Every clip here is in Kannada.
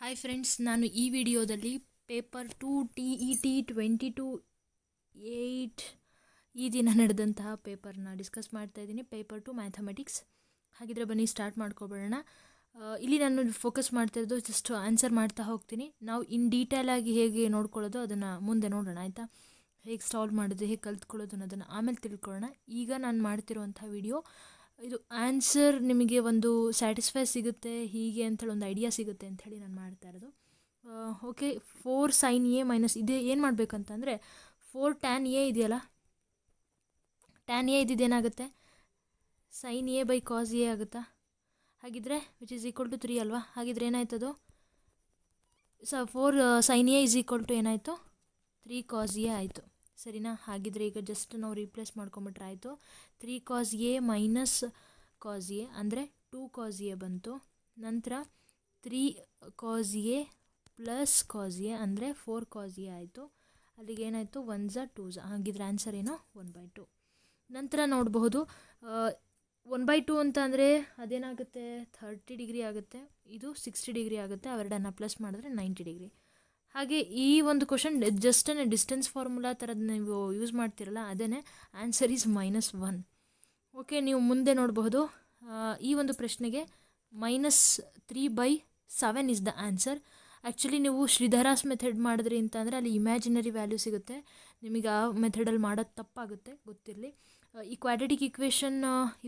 ಹಾಯ್ ಫ್ರೆಂಡ್ಸ್ ನಾನು ಈ ವಿಡಿಯೋದಲ್ಲಿ paper two T E T twenty two eight ಈ ದಿನ ನಡೆದಂತಹ ಪೇಪರ್ನ ಡಿಸ್ಕಸ್ ಮಾಡ್ತಾ ಇದ್ದೀನಿ ಪೇಪರ್ ಟು ಮ್ಯಾಥಮೆಟಿಕ್ಸ್ ಹಾಗಿದ್ರೆ ಬನ್ನಿ ಸ್ಟಾರ್ಟ್ ಮಾಡ್ಕೊಬೇಡೋಣ ಇಲ್ಲಿ ನಾನು ಫೋಕಸ್ ಮಾಡ್ತಾ ಇರೋದು ಜಸ್ಟ್ ಆನ್ಸರ್ ಮಾಡ್ತಾ ಹೋಗ್ತೀನಿ ನಾವು ಇನ್ ಡೀಟೇಲ್ ಆಗಿ ಹೇಗೆ ನೋಡ್ಕೊಳ್ಳೋದು ಅದನ್ನು ಮುಂದೆ ನೋಡೋಣ ಆಯಿತಾ ಹೇಗೆ ಸಾಲ್ವ್ ಮಾಡೋದು ಹೇಗೆ ಕಲ್ತ್ಕೊಳ್ಳೋದು ಅನ್ನೋದನ್ನು ಆಮೇಲೆ ತಿಳ್ಕೊಳ್ಳೋಣ ಈಗ ನಾನು ಮಾಡ್ತಿರುವಂಥ ವಿಡಿಯೋ ಇದು ಆನ್ಸರ್ ನಿಮಗೆ ಒಂದು ಸ್ಯಾಟಿಸ್ಫೈ ಸಿಗುತ್ತೆ ಹೀಗೆ ಅಂಥೇಳಿ ಒಂದು ಐಡಿಯಾ ಸಿಗುತ್ತೆ ಅಂಥೇಳಿ ನಾನು ಮಾಡ್ತಾ ಇರೋದು okay four sine A minus ಇದೇ ಏನು ಮಾಡಬೇಕಂತಂದರೆ ಫೋರ್ ಟ್ಯಾನ್ ಎ ಇದೆಯಲ್ಲ ಟ್ಯಾನ್ ಎ ಇದ್ದಿದ್ದೇನಾಗುತ್ತೆ sine A by cos A ಆಗುತ್ತಾ ಹಾಗಿದ್ರೆ which is equal to three ಅಲ್ವಾ ಹಾಗಿದ್ರೆ ಏನಾಯ್ತದು ಸ four sine A is equal to ಏನಾಯಿತು ತ್ರೀ ಕಾಸ್ ಎ ಆಯಿತು ಸರಿನಾ ಹಾಗಿದ್ರೆ ಈಗ ಜಸ್ಟ್ ನಾವು ರೀಪ್ಲೇಸ್ ಮಾಡ್ಕೊಂಬಿಟ್ರೆ ಆಯಿತು three cos A minus cos A ಅಂದರೆ ಟೂ ಕಾಸ್ ಎ ಬಂತು ನಂತರ three cos A plus cos A ಅಂದರೆ ಫೋರ್ ಕಾಸ್ ಎ ಆಯಿತು ಅಲ್ಲಿಗೆ ಏನಾಯಿತು ಒನ್ ಝ ಟೂ ಝ ಹಾಗಿದ್ರೆ ಆನ್ಸರ್ ಏನು ಒನ್ ಬೈ ಟು ನಂತರ ನೋಡಬಹುದು ಒನ್ ಬೈ ಟು ಅಂತ ಅಂದರೆ ಅದೇನಾಗುತ್ತೆ ಥರ್ಟಿ ಡಿಗ್ರಿ ಆಗುತ್ತೆ ಇದು ಸಿಕ್ಸ್ಟಿ ಡಿಗ್ರಿ ಆಗುತ್ತೆ ಅವೆರಡನ್ನು ಪ್ಲಸ್ ಮಾಡಿದ್ರೆ ನೈಂಟಿ ಡಿಗ್ರಿ ಹಾಗೆ ಈ ಒಂದು ಕ್ವಶನ್ ಜಸ್ಟ್ ಅನ್ನ ಡಿಸ್ಟೆನ್ಸ್ ಫಾರ್ಮುಲಾ ಥರದ್ದು ನೀವು ಯೂಸ್ ಮಾಡ್ತಿರಲ್ಲ ಅದೇ answer is minus one okay ನೀವು ಮುಂದೆ ನೋಡಬಹುದು ಈ ಒಂದು ಪ್ರಶ್ನೆಗೆ minus three by seven is the answer actually ನೀವು ಶ್ರೀಧರಾಸ್ ಮೆಥಡ್ ಮಾಡಿದ್ರಿ ಅಂತಂದರೆ ಅಲ್ಲಿ ಇಮ್ಯಾಜಿನರಿ ವ್ಯಾಲ್ಯೂ ಸಿಗುತ್ತೆ ನಿಮಗೆ ಆ ಮೆಥಡಲ್ಲಿ ಮಾಡೋದು ತಪ್ಪಾಗುತ್ತೆ ಗೊತ್ತಿರಲಿ ಈ ಕ್ವಾಡಿಟಿಕ್ ಇಕ್ವೇಷನ್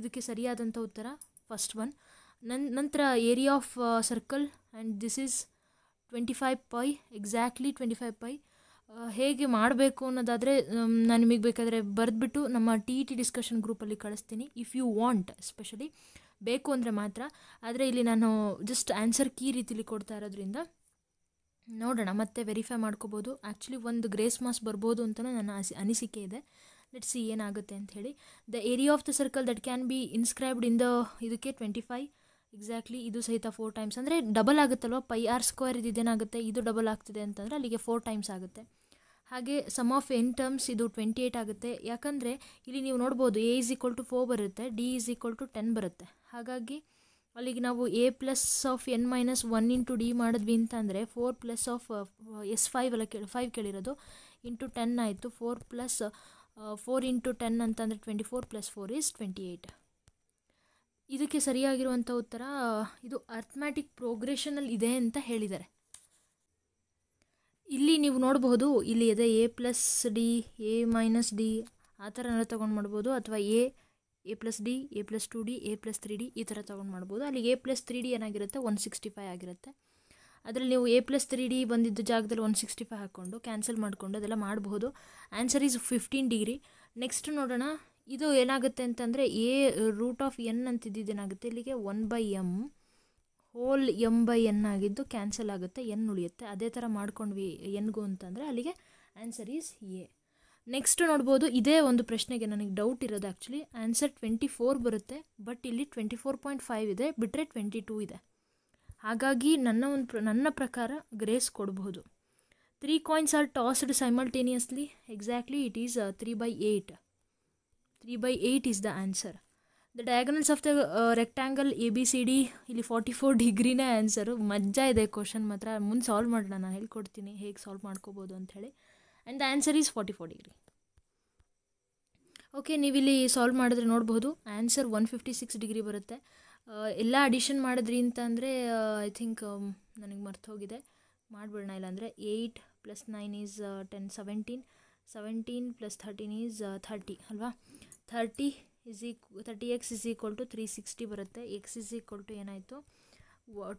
ಇದಕ್ಕೆ ಸರಿಯಾದಂಥ ಉತ್ತರ ಫಸ್ಟ್ ಒನ್ ನನ್ ನಂತರ area of circle and this is twenty five pi exactly twenty five pi ಹೇಗೆ ಮಾಡಬೇಕು ಅನ್ನೋದಾದರೆ ನಾನು ನಿಮಗೆ ಬೇಕಾದರೆ ಬರೆದ್ಬಿಟ್ಟು ನಮ್ಮ ಟಿ ಇ ಟಿ ಡಿಸ್ಕಷನ್ ಗ್ರೂಪಲ್ಲಿ ಕಳಿಸ್ತೀನಿ ಇಫ್ ಯು ವಾಂಟ್ ಎಸ್ಪೆಷಲಿ ಬೇಕು ಅಂದರೆ ಮಾತ್ರ ಆದರೆ ಇಲ್ಲಿ ನಾನು ಜಸ್ಟ್ ಆನ್ಸರ್ ಕೀ ರೀತಿಲಿ ಕೊಡ್ತಾ ಇರೋದ್ರಿಂದ ನೋಡೋಣ ಮತ್ತೆ ವೆರಿಫೈ ಮಾಡ್ಕೋಬೋದು ಆ್ಯಕ್ಚುಲಿ ಒಂದು ಗ್ರೇಸ್ ಮಾಸ್ ಬರ್ಬೋದು ಅಂತಲೂ ನನ್ನ ಅಸಿ ಅನಿಸಿಕೆ ಇದೆ ಲೆಟ್ ಸಿ ಏನಾಗುತ್ತೆ ಅಂತ ಹೇಳಿ the area of the circle that can be inscribed in the ಇದಕ್ಕೆ ಟ್ವೆಂಟಿ ಫೈವ್ ಎಕ್ಸಾಕ್ಟ್ಲಿ ಇದು ಸಹಿತ ಫೋರ್ ಟೈಮ್ಸ್ ಅಂದರೆ ಡಬಲ್ ಆಗುತ್ತಲ್ವ ಪೈ ಆರ್ ಸ್ಕ್ವೇರ್ ಇದೇನಾಗುತ್ತೆ ಇದು ಡಬಲ್ ಆಗ್ತಿದೆ ಅಂತಂದರೆ ಅಲ್ಲಿಗೆ ಫೋರ್ ಟೈಮ್ಸ್ ಆಗುತ್ತೆ ಹಾಗೆ ಸಮ್ ಆಫ್ ಎನ್ ಟರ್ಮ್ಸ್ ಇದು ಟ್ವೆಂಟಿ ಏಯ್ಟ್ ಆಗುತ್ತೆ ಯಾಕಂದರೆ ಇಲ್ಲಿ ನೀವು ನೋಡ್ಬೋದು A is equal to four ಬರುತ್ತೆ D is equal to ten ಬರುತ್ತೆ ಹಾಗಾಗಿ ಅಲ್ಲಿಗೆ ನಾವು A plus of N minus one into D ಮಾಡಿದ್ವಿ ಅಂತಂದರೆ four plus of S five ಎಲ್ಲ ಕೇಳಿ ಫೈವ್ ಕೇಳಿರೋದು ಇಂಟು ಟೆನ್ ಆಯಿತು four plus four into ten ಅಂತಂದರೆ twenty four plus four is twenty eight ಇದಕ್ಕೆ ಸರಿಯಾಗಿರುವಂಥ ಉತ್ತರ ಇದು ಅರ್ಥಮ್ಯಾಟಿಕ್ ಪ್ರೋಗ್ರೆಷನಲ್ಲಿ ಇದೆ ಅಂತ ಹೇಳಿದ್ದಾರೆ ಇಲ್ಲಿ ನೀವು ನೋಡಬಹುದು ಇಲ್ಲಿ ಇದೆ A plus D A minus D ಆ ಎಲ್ಲ ತೊಗೊಂಡು ಮಾಡ್ಬೋದು ಅಥವಾ A A plus D A plus two D A plus three D ಈ ಥರ ತೊಗೊಂಡು ಮಾಡ್ಬೋದು ಅಲ್ಲಿ ಎ ಪ್ಲಸ್ ತ್ರೀ ಡಿ ಏನಾಗಿರುತ್ತೆ ಒನ್ ಸಿಕ್ಸ್ಟಿ ಫೈ ಆಗಿರುತ್ತೆ ಅದರಲ್ಲಿ ನೀವು ಎ ಪ್ಲಸ್ ತ್ರೀ ಡಿ ಬಂದಿದ್ದ ಜಾಗದಲ್ಲಿ ಒನ್ ಸಿಕ್ಸ್ಟಿ ಫೈ ಹಾಕ್ಕೊಂಡು ಕ್ಯಾನ್ಸಲ್ ಮಾಡಿಕೊಂಡು ಅದೆಲ್ಲ ಮಾಡಬಹುದು answer is fifteen degree next ನೋಡೋಣ ಇದು ಏನಾಗುತ್ತೆ ಅಂತಂದರೆ ಎ ರೂಟ್ ಆಫ್ ಎನ್ ಅಂತಿದ್ದು ಏನಾಗುತ್ತೆ ಇಲ್ಲಿಗೆ one by M whole M by N ಆಗಿದ್ದು ಕ್ಯಾನ್ಸಲ್ ಆಗುತ್ತೆ ಎನ್ ಉಳಿಯುತ್ತೆ ಅದೇ ಥರ ಮಾಡ್ಕೊಂಡ್ವಿ ಎನ್ಗೂ ಅಂತಂದರೆ ಅಲ್ಲಿಗೆ ಆನ್ಸರ್ ಈಸ್ ಎ ನೆಕ್ಸ್ಟ್ ನೋಡ್ಬೋದು ಇದೇ ಒಂದು ಪ್ರಶ್ನೆಗೆ ನನಗೆ ಡೌಟ್ ಇರೋದು ಆ್ಯಕ್ಚುಲಿ ಆನ್ಸರ್ ಟ್ವೆಂಟಿ ಫೋರ್ ಬರುತ್ತೆ ಬಟ್ ಇಲ್ಲಿ ಟ್ವೆಂಟಿ ಫೋರ್ ಪಾಯಿಂಟ್ ಫೈವ್ ಇದೆ ಬಿಟ್ಟರೆ ಟ್ವೆಂಟಿ ಟೂ ಇದೆ ಹಾಗಾಗಿ ನನ್ನ ಒಂದು ಪ್ರ ನನ್ನ ಪ್ರಕಾರ ಗ್ರೇಸ್ ಕೊಡಬಹುದು three coins are tossed simultaneously exactly it is three by eight three by eight is the answer the diagonals of the rectangle A B C D ಇಲ್ಲಿ ಫಾರ್ಟಿ ಫೋರ್ ಡಿಗ್ರಿನೇ ಆನ್ಸರು ಮಜ್ಜಾ ಇದೆ ಕ್ವಶನ್ ಮಾತ್ರ ಮುಂದೆ ಸಾಲ್ವ್ ಮಾಡೋಣ ನಾನು ಹೇಳ್ಕೊಡ್ತೀನಿ ಹೇಗೆ ಸಾಲ್ವ್ ಮಾಡ್ಕೋಬೋದು ಅಂಥೇಳಿ and the answer is forty four degree okay ನೀವಿಲ್ಲಿ ಸಾಲ್ವ್ ಮಾಡಿದ್ರೆ ನೋಡ್ಬೋದು answer one fifty six degree ಬರುತ್ತೆ uh, ಎಲ್ಲ ಅಡಿಷನ್ ಮಾಡಿದ್ರಿ ಅಂತಂದರೆ ಐ ಥಿಂಕ್ ನನಗೆ ಮರ್ತು ಹೋಗಿದೆ ಮಾಡಿಬಿಡೋಣ ಇಲ್ಲಾಂದರೆ eight plus nine is ten seventeen seventeen plus thirteen is thirty ಅಲ್ವಾ ಥರ್ಟಿ ಇಸ್ ಈಕ್ thirty X is equal to three sixty ಬರುತ್ತೆ ಎಕ್ಸ್ ಇಸ್ ಈಕ್ವಲ್ ಟು ಏನಾಯಿತು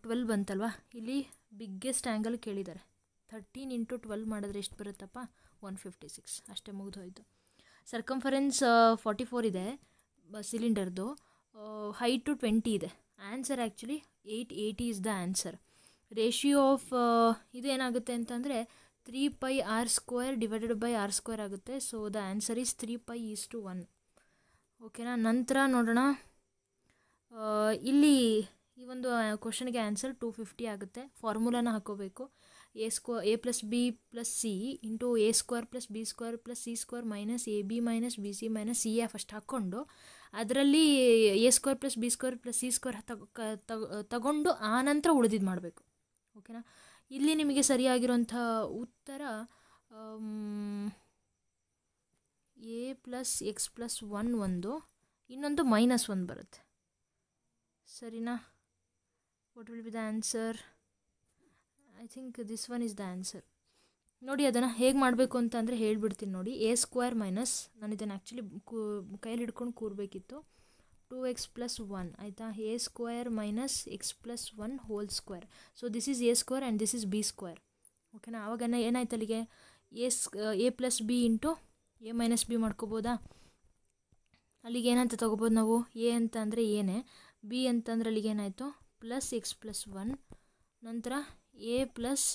ಟ್ವೆಲ್ ಬಂತಲ್ವ ಇಲ್ಲಿ ಬಿಗ್ಗೆಸ್ಟ್ ಆ್ಯಂಗಲ್ ಕೇಳಿದ್ದಾರೆ ಥರ್ಟೀನ್ ಇಂಟು ಟ್ವೆಲ್ ಮಾಡಿದ್ರೆ ಎಷ್ಟು ಬರುತ್ತಪ್ಪ ಒನ್ ಫಿಫ್ಟಿ ಸಿಕ್ಸ್ ಅಷ್ಟೇ ಮುಗಿದು ಹೋಯಿತು ಸರ್ಕಂಫರೆನ್ಸ್ ಫಾರ್ಟಿ ಫೋರ್ ಇದೆ ಸಿಲಿಂಡರ್ದು ಹೈಟ್ ಟು ಟ್ವೆಂಟಿ ಇದೆ answer actually eight eighty is the answer ratio of ಇದೇನಾಗುತ್ತೆ ಅಂತಂದರೆ three pi R square divided by R square ಆಗುತ್ತೆ so the answer is three pi is two one ಓಕೆನಾ ನಂತರ ನೋಡೋಣ ಇಲ್ಲಿ ಈ ಒಂದು ಕ್ವಶನ್ಗೆ ಆನ್ಸರ್ ಟೂ ಫಿಫ್ಟಿ ಆಗುತ್ತೆ ಫಾರ್ಮುಲಾನ ಹಾಕೋಬೇಕು A square A plus B plus C into A square plus B square plus C square minus A B minus B C minus C A first ಹಾಕ್ಕೊಂಡು ಅದರಲ್ಲಿ A square plus B square plus C square ತಗೊಂಡು ಆ ನಂತರ ಉಳಿದಿದ್ದು ಮಾಡಬೇಕು ಓಕೆನಾ ಇಲ್ಲಿ ನಿಮಗೆ ಸರಿಯಾಗಿರುವಂಥ ಉತ್ತರ A plus X plus one ಒಂದು ಇನ್ನೊಂದು ಮೈನಸ್ ಒನ್ ಬರುತ್ತೆ ಸರಿನಾ what will be the answer I think this one is the answer ನೋಡಿ ಅದನ್ನು ಹೇಗೆ ಮಾಡಬೇಕು ಅಂತ ಅಂದರೆ ಹೇಳಿಬಿಡ್ತೀನಿ ನೋಡಿ ಎ ಸ್ಕ್ವೇರ್ ಮೈನಸ್ ನಾನು ಇದನ್ನು ಆ್ಯಕ್ಚುಲಿ ಕೂ ಕೈಯಲ್ಲಿ ಹಿಡ್ಕೊಂಡು ಕೂರಬೇಕಿತ್ತು ಟೂ ಎಕ್ಸ್ ಪ್ಲಸ್ ಒನ್ ಆಯಿತಾ A square minus X plus one whole square so this is A square and this is B square ಓಕೆನಾ ಆವಾಗ ಏನಾಯ್ತು ಅಲ್ಲಿಗೆ ಎ ಸ್ A plus B into A minus B ಮಾಡ್ಕೋಬೋದಾ ಅಲ್ಲಿಗೆ ಏನಂತ ತೊಗೋಬೋದು ನಾವು ಎ ಅಂತ ಅಂದರೆ ಏನೇ ಬಿ ಅಂತಂದ್ರೆ ಅಲ್ಲಿಗೆ ಏನಾಯಿತು ಪ್ಲಸ್ ಎಕ್ಸ್ ಪ್ಲಸ್ ಒನ್ ನಂತರ A plus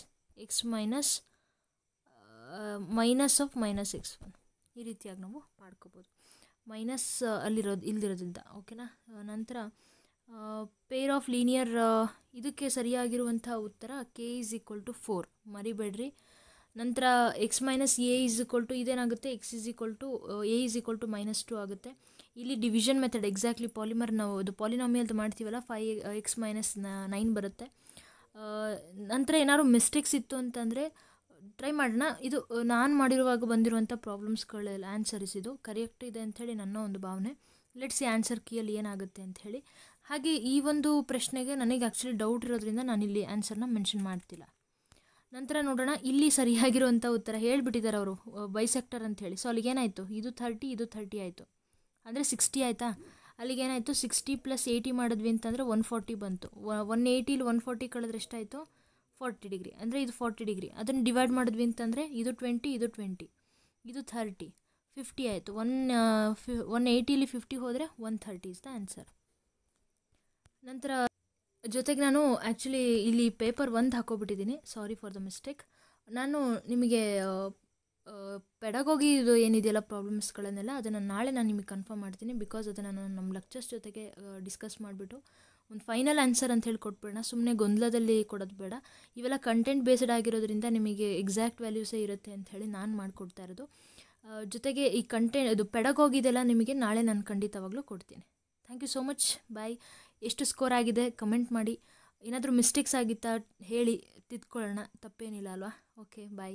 X minus minus of minus X one ಈ ರೀತಿಯಾಗಿ ನಾವು ಮಾಡ್ಕೋಬೋದು ಮೈನಸ್ ಅಲ್ಲಿರೋದು ಇಲ್ದಿರೋದ್ರಿಂದ ಓಕೆನಾ ನಂತರ ಪೇರ್ ಆಫ್ ಲೀನಿಯರ್ ಇದಕ್ಕೆ ಸರಿಯಾಗಿರುವಂಥ ಉತ್ತರ K is equal to four ಮರಿಬೇಡ್ರಿ ನಂತರ X minus A is equal to ಇದೇನಾಗುತ್ತೆ X is equal to A is equal to minus two ಆಗುತ್ತೆ ಇಲ್ಲಿ ಡಿವಿಷನ್ ಮೆಥಡ್ ಎಕ್ಸಾಕ್ಟ್ಲಿ ಪಾಲಿಮರ್ ನಾವು ಅದು ಪಾಲಿನಾಮಿಯಲ್ದು ಮಾಡ್ತೀವಲ್ಲ ಫೈ ಎಕ್ಸ್ ಮೈನಸ್ ನೈನ್ ಬರುತ್ತೆ ನಂತರ ಏನಾದ್ರು ಮಿಸ್ಟೇಕ್ಸ್ ಇತ್ತು ಅಂತಂದರೆ ಟ್ರೈ ಮಾಡೋಣ ಇದು ನಾನು ಮಾಡಿರುವಾಗ ಬಂದಿರುವಂಥ ಪ್ರಾಬ್ಲಮ್ಸ್ಗಳೆಲ್ಲ ಆನ್ಸರ್ಸ್ ಇದು ಕರೆಕ್ಟ್ ಇದೆ ಅಂಥೇಳಿ ನನ್ನ ಒಂದು ಭಾವನೆ ಲೆಟ್ಸ್ ಈ ಆನ್ಸರ್ ಕೀಯಲ್ಲಿ ಏನಾಗುತ್ತೆ ಅಂಥೇಳಿ ಹಾಗೆ ಈ ಒಂದು ಪ್ರಶ್ನೆಗೆ ನನಗೆ ಆ್ಯಕ್ಚುಲಿ ಡೌಟ್ ಇರೋದ್ರಿಂದ ನಾನಿಲ್ಲಿ ಆನ್ಸರ್ನ ಮೆನ್ಷನ್ ಮಾಡ್ತಿಲ್ಲ ನಂತರ ನೋಡೋಣ ಇಲ್ಲಿ ಸರಿಯಾಗಿರುವಂಥ ಉತ್ತರ ಹೇಳಿಬಿಟ್ಟಿದ್ದಾರೆ ಅವರು ಬೈಸೆಕ್ಟರ್ ಅಂತ ಹೇಳಿ ಸೊ ಅಲ್ಲಿಗೇನಾಯಿತು ಇದು ಥರ್ಟಿ ಇದು ಥರ್ಟಿ ಆಯಿತು ಅಂದರೆ ಸಿಕ್ಸ್ಟಿ ಆಯಿತಾ ಅಲ್ಲಿಗೇನಾಯಿತು ಸಿಕ್ಸ್ಟಿ ಪ್ಲಸ್ ಏಯ್ಟಿ ಮಾಡಿದ್ವಿ ಅಂತಂದರೆ ಒನ್ ಫಾರ್ಟಿ ಬಂತು ಒನ್ ಏಯ್ಟಿಲಿ ಒನ್ ಫಾರ್ಟಿ ಕಳೆದ್ರೆ ಎಷ್ಟಾಯಿತು ಫಾರ್ಟಿ ಡಿಗ್ರಿ ಅಂದರೆ ಇದು ಫಾರ್ಟಿ ಡಿಗ್ರಿ ಅದನ್ನು ಡಿವೈಡ್ ಮಾಡಿದ್ವಿ ಅಂತಂದರೆ ಇದು ಟ್ವೆಂಟಿ ಇದು ಟ್ವೆಂಟಿ ಇದು ಥರ್ಟಿ ಫಿಫ್ಟಿ ಆಯಿತು ಒನ್ ಫಿ ಒನ್ ಏಯ್ಟಿಲಿ ಫಿಫ್ಟಿ ಹೋದರೆ one thirty is the answer ನಂತರ ಜೊತೆಗೆ ನಾನು ಆ್ಯಕ್ಚುಲಿ ಇಲ್ಲಿ ಪೇಪರ್ ಒಂದು ಹಾಕೋಬಿಟ್ಟಿದ್ದೀನಿ ಸಾರಿ ಫಾರ್ ದ ಮಿಸ್ಟೇಕ್ ನಾನು ನಿಮಗೆ ಪೆಡಗೋಗಿ ಇದು ಏನಿದೆಯಲ್ಲ ಪ್ರಾಬ್ಲಮ್ಸ್ಗಳನ್ನೆಲ್ಲ ಅದನ್ನು ನಾಳೆ ನಾನು ನಿಮಗೆ ಕನ್ಫರ್ಮ್ ಮಾಡ್ತೀನಿ ಬಿಕಾಸ್ ಅದನ್ನು ನಾನು ನಮ್ಮ ಲೆಕ್ಚರ್ಸ್ ಜೊತೆಗೆ ಡಿಸ್ಕಸ್ ಮಾಡಿಬಿಟ್ಟು ಒಂದು ಫೈನಲ್ ಆನ್ಸರ್ ಅಂತ ಹೇಳಿ ಕೊಟ್ಬಿಡೋಣ ಸುಮ್ಮನೆ ಗೊಂದಲದಲ್ಲಿ ಕೊಡೋದು ಬೇಡ ಇವೆಲ್ಲ ಕಂಟೆಂಟ್ ಬೇಸ್ಡ್ ಆಗಿರೋದ್ರಿಂದ ನಿಮಗೆ ಎಕ್ಸಾಕ್ಟ್ ವ್ಯಾಲ್ಯೂಸೇ ಇರುತ್ತೆ ಅಂತ ಹೇಳಿ ನಾನು ಮಾಡಿಕೊಡ್ತಾ ಇರೋದು ಜೊತೆಗೆ ಈ ಕಂಟೆಂಟ್ ಇದು ಪೆಡಗೋಗಿದೆಲ್ಲ ನಿಮಗೆ ನಾಳೆ ನಾನು ಖಂಡಿತವಾಗಲೂ ಕೊಡ್ತೀನಿ thank you so much bye ಎಷ್ಟು ಸ್ಕೋರ್ ಆಗಿದೆ ಕಮೆಂಟ್ ಮಾಡಿ ಏನಾದರೂ ಮಿಸ್ಟೇಕ್ಸ್ ಆಗಿತ್ತಾ ಹೇಳಿ ತಿದ್ಕೊಳ್ಳೋಣ ತಪ್ಪೇನಿಲ್ಲ ಅಲ್ವಾ ಓಕೆ ಬಾಯ್